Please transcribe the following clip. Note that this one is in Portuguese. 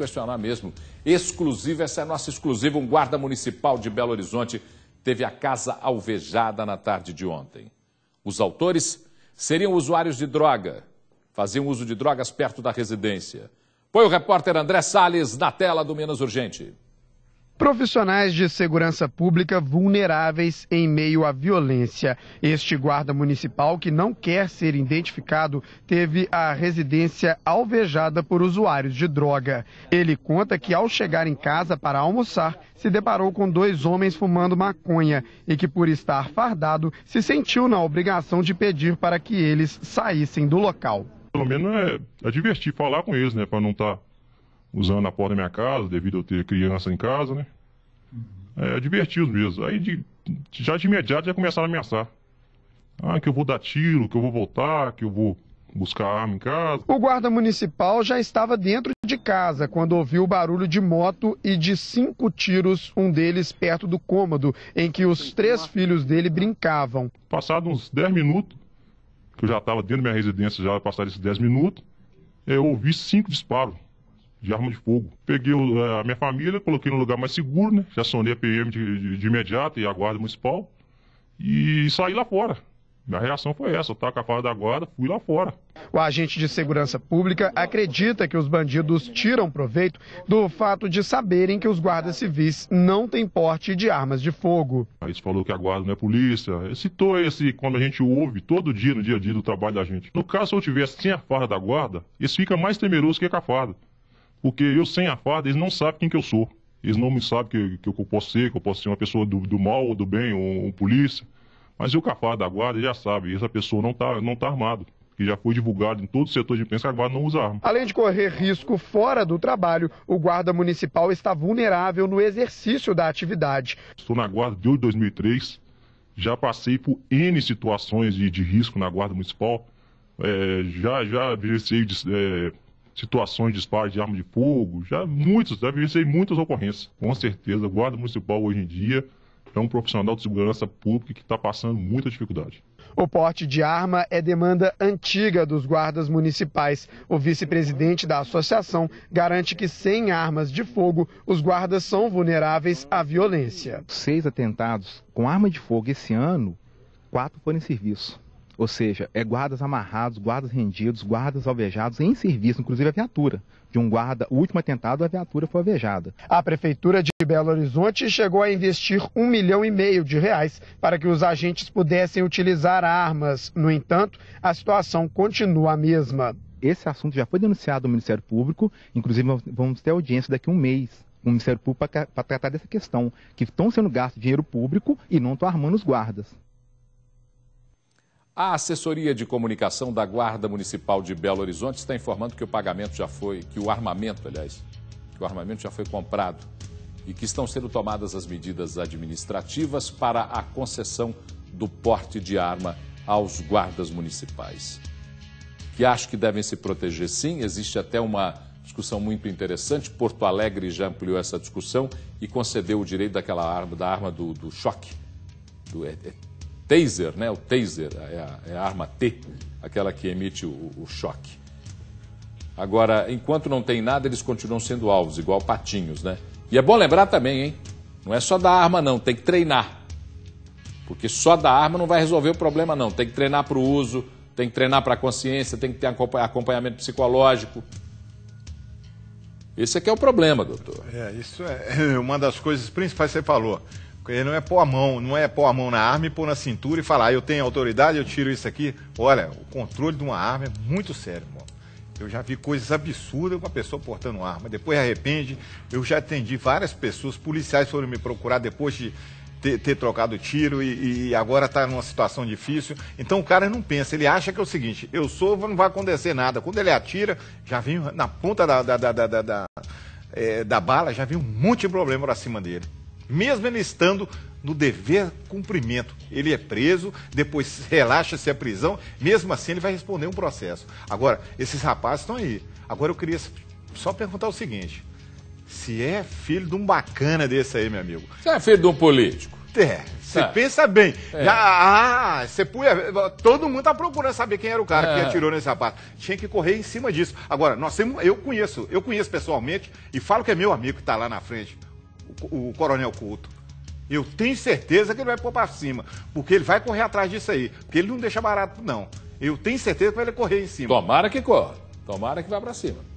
questionar mesmo. Exclusiva, essa é nossa exclusiva. Um guarda municipal de Belo Horizonte teve a casa alvejada na tarde de ontem. Os autores seriam usuários de droga, faziam uso de drogas perto da residência. Põe o repórter André Salles na tela do Minas Urgente. Profissionais de segurança pública vulneráveis em meio à violência. Este guarda municipal, que não quer ser identificado, teve a residência alvejada por usuários de droga. Ele conta que, ao chegar em casa para almoçar, se deparou com dois homens fumando maconha e que, por estar fardado, se sentiu na obrigação de pedir para que eles saíssem do local. Pelo menos é, é divertir falar com eles, né? Para não estar tá usando a porta da minha casa, devido eu ter criança em casa, né? É, é diverti mesmo. Aí de, já de imediato já começaram a ameaçar. Ah, que eu vou dar tiro, que eu vou voltar, que eu vou buscar arma em casa. O guarda municipal já estava dentro de casa quando ouviu o barulho de moto e de cinco tiros, um deles perto do cômodo, em que os três filhos dele brincavam. Passados uns 10 minutos, que eu já estava dentro da minha residência, já passaram esses 10 minutos, é, eu ouvi cinco disparos de arma de fogo. Peguei eh, a minha família, coloquei no lugar mais seguro, né? Já sonei a PM de, de, de, imediato e a guarda municipal e saí lá fora. Minha reação foi essa, eu Com a fala da guarda, fui lá fora. O agente de segurança pública acredita que os bandidos tiram proveito do fato de saberem que os guardas civis não têm porte de armas de fogo. Aí você falou que a guarda não é polícia. citou esse quando a gente ouve todo dia no dia a dia do trabalho da gente. No caso, se eu tivesse sem a farda da guarda, isso fica mais temeroso que com a farda. Porque eu sem a farda, eles não sabem quem que eu sou. Eles não me sabem que, que eu posso ser, que eu posso ser uma pessoa do, do mal ou do bem, ou um polícia. Mas eu com a da guarda já sabe, essa pessoa não está não tá armado, que já foi divulgado em todo o setor de imprensa que a guarda não usa arma. Além de correr risco fora do trabalho, o guarda municipal está vulnerável no exercício da atividade. Estou na guarda desde 2003, já passei por N situações de, de risco na guarda municipal, é, já, já vivenciei é, situações de disparo de arma de fogo, já muitos, já vivenciei muitas ocorrências. Com certeza, o Guarda Municipal hoje em dia é um profissional de segurança pública que está passando muita dificuldade. O porte de arma é demanda antiga dos guardas municipais. O vice-presidente da associação garante que sem armas de fogo, os guardas são vulneráveis à violência. Seis atentados com arma de fogo esse ano, quatro foram em serviço. Ou seja, é guardas amarrados, guardas rendidos, guardas alvejados em serviço, inclusive a viatura. De um guarda, o último atentado, a viatura foi alvejada. A Prefeitura de Belo Horizonte chegou a investir um milhão e meio de reais para que os agentes pudessem utilizar armas. No entanto, a situação continua a mesma. Esse assunto já foi denunciado ao Ministério Público, inclusive vamos ter audiência daqui a um mês o Ministério Público para tratar dessa questão, que estão sendo gasto dinheiro público e não estão armando os guardas. A assessoria de comunicação da Guarda Municipal de Belo Horizonte está informando que o pagamento já foi, que o armamento, aliás, que o armamento já foi comprado e que estão sendo tomadas as medidas administrativas para a concessão do porte de arma aos guardas municipais. Que acho que devem se proteger sim, existe até uma discussão muito interessante. Porto Alegre já ampliou essa discussão e concedeu o direito daquela arma, da arma do, do choque, do, é, taser, né? O taser é a, é a arma T, aquela que emite o, o, choque. Agora, enquanto não tem nada, eles continuam sendo alvos, igual patinhos, né? E é bom lembrar também, hein? Não é só da arma, não, tem que treinar. Porque só da arma não vai resolver o problema, não. Tem que treinar para o uso, tem que treinar para a consciência, tem que ter acompanhamento psicológico. Esse é que é o problema, doutor. É, isso é uma das coisas principais que você falou. Ele não é pôr a mão, não é pôr a mão na arma e pôr na cintura e falar, ah, eu tenho autoridade, eu tiro isso aqui. Olha, o controle de uma arma é muito sério, irmão. Eu já vi coisas absurdas com a pessoa portando arma. Depois arrepende. Eu já atendi várias pessoas, policiais foram me procurar depois de ter, ter trocado tiro e, e agora está numa situação difícil. Então o cara não pensa, ele acha que é o seguinte: eu sou, não vai acontecer nada. Quando ele atira, já vem na ponta da, da, da, da, da, da, é, da bala, já vem um monte de problema para cima dele mesmo ele estando no dever cumprimento. Ele é preso, depois relaxa-se a prisão, mesmo assim ele vai responder um processo. Agora, esses rapazes estão aí. Agora eu queria só perguntar o seguinte: se é filho de um bacana desse aí, meu amigo. Se é filho de um político. É, você é. pensa bem. É. Já, ah, você punha. Todo mundo tá procurando saber quem era o cara é. que atirou nesse rapaz. Tinha que correr em cima disso. Agora, nós temos, eu conheço, eu conheço pessoalmente e falo que é meu amigo que está lá na frente o, o Coronel Couto. Eu tenho certeza que ele vai pôr para cima, porque ele vai correr atrás disso aí, porque ele não deixa barato, não. Eu tenho certeza que vai correr em cima. Tomara que corra, tomara que vá para cima.